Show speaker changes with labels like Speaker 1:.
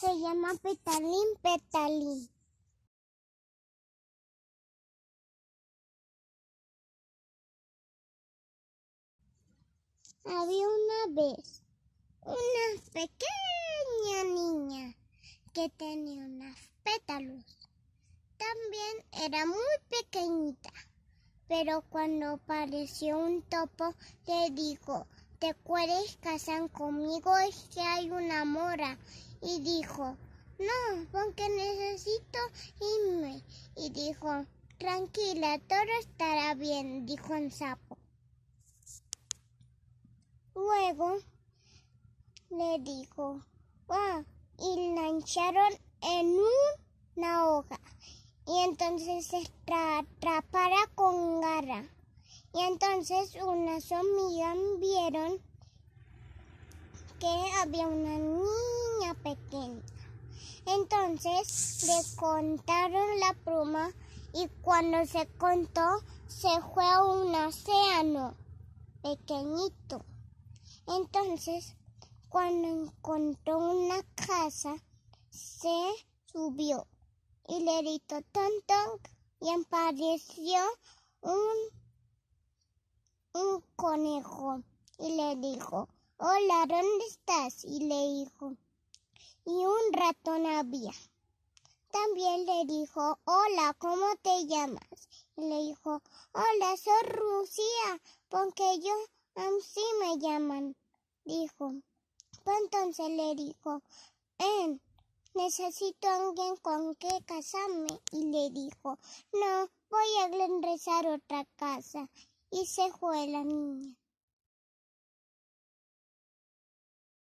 Speaker 1: se llama Petalín Petalín. Había una vez una pequeña niña que tenía unas pétalos. También era muy pequeñita, pero cuando apareció un topo le dijo, ¿te puedes casar conmigo? Es que hay una mora y dijo, no, porque necesito irme. Y dijo, tranquila, todo estará bien, dijo el sapo. Luego le dijo, ¡ah! y lanzaron en una hoja. Y entonces se atrapara con garra. Y entonces unas hormigas vieron que había una niña pequeña. Entonces le contaron la pluma y cuando se contó se fue a un océano pequeñito. Entonces cuando encontró una casa se subió y le gritó ton, y apareció un conejo y le dijo, hola, ¿dónde estás? y le dijo, y un ratón había. También le dijo, hola, ¿cómo te llamas? Y le dijo, hola, soy Rusia, porque yo así me llaman, dijo. entonces le dijo, eh, necesito a alguien con que casarme. Y le dijo, no, voy a rezar otra casa. Y se fue la niña.